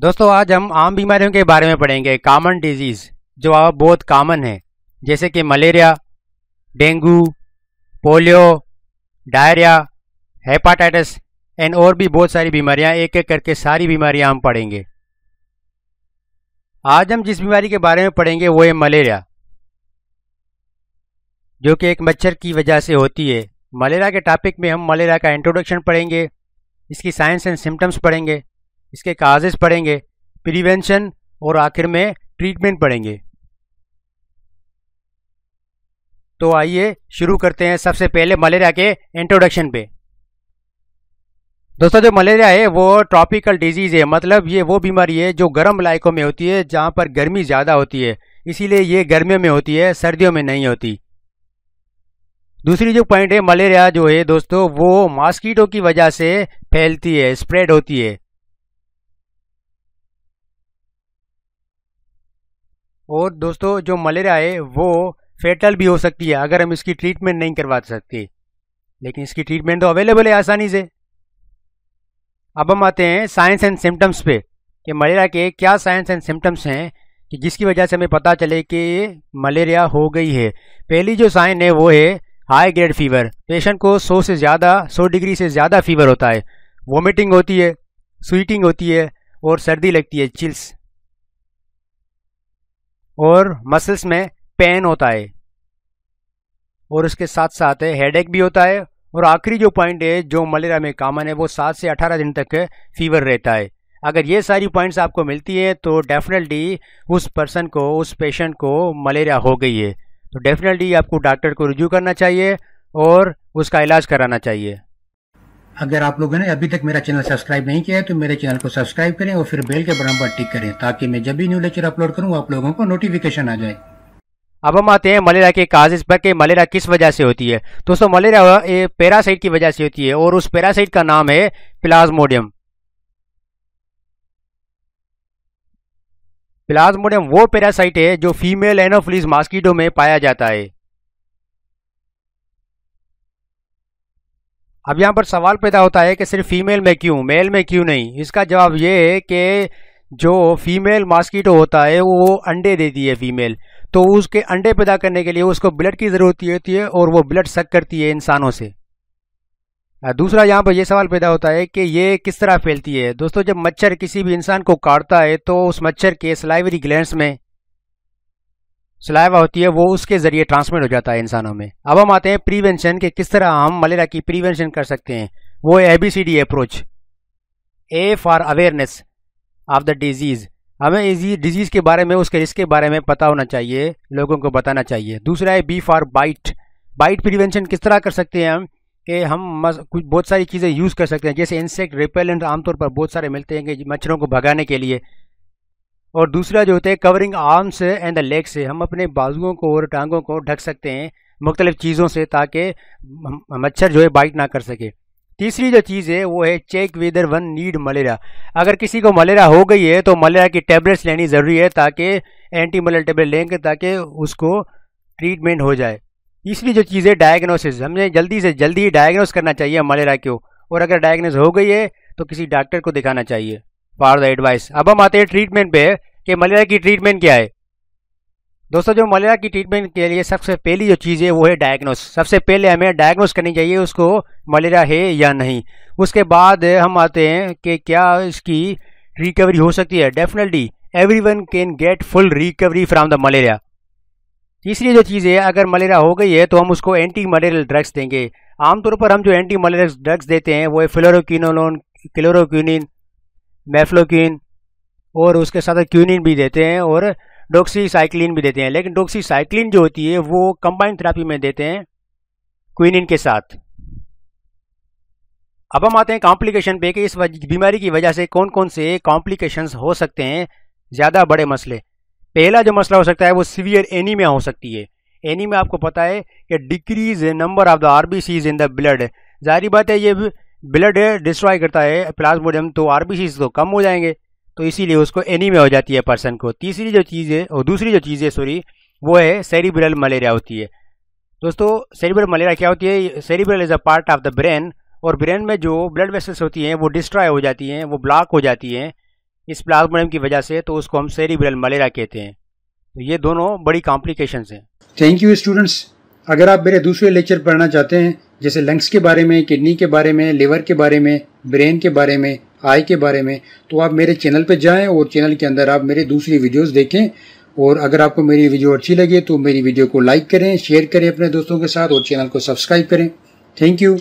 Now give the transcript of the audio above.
दोस्तों आज हम आम बीमारियों के बारे में पढ़ेंगे कॉमन डिजीज़ जो अब बहुत कॉमन है जैसे कि malaria dengue polio diarrhoea hepatitis and और भी बहुत सारी बीमारियां एक एक करके सारी बीमारियां हम पढ़ेंगे आज हम जिस बीमारी के बारे में पढ़ेंगे वो है मलेरिया जो कि एक मच्छर की वजह से होती है मलेरिया के टॉपिक में हम मलेरिया का इंट्रोडक्शन पढ़ेंगे इसकी साइंस एंड सिम्टम्स पढ़ेंगे इसके काजेज पढ़ेंगे प्रिवेंशन और आखिर में ट्रीटमेंट पढ़ेंगे तो आइए शुरू करते हैं सबसे पहले मलेरिया के इंट्रोडक्शन पे दोस्तों जो मलेरिया है वो ट्रॉपिकल डिजीज़ है मतलब ये वो बीमारी है जो गर्म इलाकों में होती है जहाँ पर गर्मी ज़्यादा होती है इसीलिए ये गर्मियों में होती है सर्दियों में नहीं होती दूसरी जो पॉइंट है मलेरिया जो है दोस्तों वो मॉस्कीटो की वजह से फैलती है स्प्रेड होती है और दोस्तों जो मलेरिया है वो फेटल भी हो सकती है अगर हम इसकी ट्रीटमेंट नहीं करवा सकते लेकिन इसकी ट्रीटमेंट तो अवेलेबल है आसानी से अब हम आते हैं साइंस एंड सिम्टम्स पे कि मलेरिया के क्या साइंस एंड सिम्टम्स हैं कि जिसकी वजह से हमें पता चले कि मलेरिया हो गई है पहली जो साइन है वो है हाई ग्रेड फीवर पेशेंट को 100 से ज़्यादा 100 डिग्री से ज़्यादा फीवर होता है वोमिटिंग होती है स्वीटिंग होती है और सर्दी लगती है चिल्स और मसल्स में पेन होता है और उसके साथ साथ हेडेक भी होता है और आखिरी जो पॉइंट है जो मलेरिया में कामन है वो सात से अठारह दिन तक फीवर रहता है अगर ये सारी पॉइंट्स आपको मिलती है तो डेफिनेटली उस पर्सन को उस पेशेंट को मलेरिया हो गई है तो डेफिनेटली आपको डॉक्टर को रिज्यू करना चाहिए और उसका इलाज कराना चाहिए अगर आप लोगों ने अभी तक मेरा चैनल सब्सक्राइब नहीं किया है तो मेरे चैनल को सब्सक्राइब करें और फिर बेल के बटन पर टिक करें ताकि मैं जब भी न्यू लेक्चर अपलोड करूँ आप लोगों को नोटिफिकेशन आ जाए अब हम आते हैं मलेरिया के काजेज पर कि मलेरिया किस वजह से होती है दोस्तों मलेरिया पैरासाइट की वजह से होती है और उस पैरासाइट का नाम है प्लाज्मोडियम प्लाज्मोडियम वो पैरासाइट है जो फीमेल एनोफिलीज मॉस्किटो में पाया जाता है अब यहाँ पर सवाल पैदा होता है कि सिर्फ फीमेल में क्यों मेल में क्यों नहीं इसका जवाब ये है कि जो फीमेल मॉस्किटो होता है वो अंडे देती है फीमेल तो उसके अंडे पैदा करने के लिए उसको ब्लड की ज़रूरत होती है और वो ब्लड सक करती है इंसानों से दूसरा यहाँ पर यह सवाल पैदा होता है कि ये किस तरह फैलती है दोस्तों जब मच्छर किसी भी इंसान को काटता है तो उस मच्छर के स्लाइवरी ग्लैंड में सलाइवा होती है वो उसके ज़रिए ट्रांसमिट हो जाता है इंसानों में अब हम आते हैं प्रीवेंशन के किस तरह हम मलेरिया की प्रीवेंशन कर सकते हैं वो A B C D approach A for awareness of the disease हमें डिजीज़ के बारे में उसके रिस्क के बारे में पता होना चाहिए लोगों को बताना चाहिए दूसरा है B for bite bite prevention किस तरह कर सकते हैं हम कि हम कुछ बहुत सारी चीज़ें यूज़ कर सकते हैं जैसे इंसेक्ट रिपेलेंट आमतौर पर बहुत सारे मिलते हैं कि मच्छरों को भगाने के लिए और दूसरा जो होता है कवरिंग आर्म से एंड द लेग से हम अपने बाजुओं को और टांगों को ढक सकते हैं मुख्तलिफ़ चीज़ों से ताकि मच्छर जो है बाइट ना कर सके तीसरी जो चीज़ है वो है check whether one need malaria अगर किसी को मलेरिया हो गई है तो मलेरिया की टेबलेट्स लेनी ज़रूरी है ताकि एंटी मलेरिया टेबलेट लेंगे ताकि उसको ट्रीटमेंट हो जाए तीसरी जो चीज़ है डायग्नोसिस हमें जल्दी से जल्दी डायग्नोस करना चाहिए मलेरिया को और अगर डायग्नोस हो गई है तो किसी डॉक्टर को दिखाना चाहिए फॉर द एडवाइस अब हम आते हैं ट्रीटमेंट पे कि मलेरिया की ट्रीटमेंट क्या है दोस्तों जो मलेरिया की ट्रीटमेंट के लिए सबसे पहली जो चीज़ है वो है डायग्नोस सबसे पहले हमें डायग्नोस करनी चाहिए उसको मलेरिया है या नहीं उसके बाद हम आते हैं कि क्या इसकी रिकवरी हो सकती है definitely everyone can get full recovery from the malaria तीसरी जो चीज़ है अगर मलेरिया हो गई है तो हम उसको एंटी मलेरियल ड्रग्स देंगे आमतौर पर हम जो एंटी मलेरियल ड्रग्स देते हैं वो है फ्लोरोक्विनोलोन क्लोरोक्विनिन मेफ्लोकिन और उसके साथ क्यूनिन भी देते हैं और डोक्सीसाइक्लिन भी देते हैं लेकिन डोक्सीसाइक्लिन जो होती है वो कंबाइन थेरापी में देते हैं क्विनिन के साथ अब हम आते हैं कॉम्प्लिकेशन पे कि इस बीमारी की वजह से कौन कौन से कॉम्प्लिकेशंस हो सकते हैं ज़्यादा बड़े मसले पहला जो मसला हो सकता है वो सीवियर एनीमिया हो सकती है एनीमिया आपको पता है कि decrease number of the R in the blood जारी बात है ये ब्लड डिस्ट्रॉय करता है प्लाज्मोडियम तो आरबीसी तो कम हो जाएंगे तो इसीलिए उसको एनीमिया हो जाती है पर्सन को तीसरी जो चीज़ है और दूसरी जो चीज़ है सॉरी वो है सेरिब्रल मलेरिया होती है दोस्तों सेरिब्रल मलेरिया क्या होती है cerebral is a part of the brain और ब्रेन में जो ब्लड वेसल्स होती हैं वो डिस्ट्रॉय हो जाती हैं वो ब्लॉक हो जाती हैं इस प्लाज्मोडियम की वजह से तो उसको हम सेरिब्रल मलेरिया कहते हैं तो ये दोनों बड़ी कॉम्प्लिकेशन हैं थैंक यू स्टूडेंट्स अगर आप मेरे दूसरे लेक्चर पढ़ना चाहते हैं जैसे लंग्स के बारे में किडनी के बारे में लिवर के बारे में ब्रेन के बारे में आई के बारे में तो आप मेरे चैनल पर जाएं और चैनल के अंदर आप मेरे दूसरी वीडियोस देखें और अगर आपको मेरी वीडियो अच्छी लगे तो मेरी वीडियो को लाइक करें शेयर करें अपने दोस्तों के साथ और चैनल को सब्सक्राइब करें थैंक यू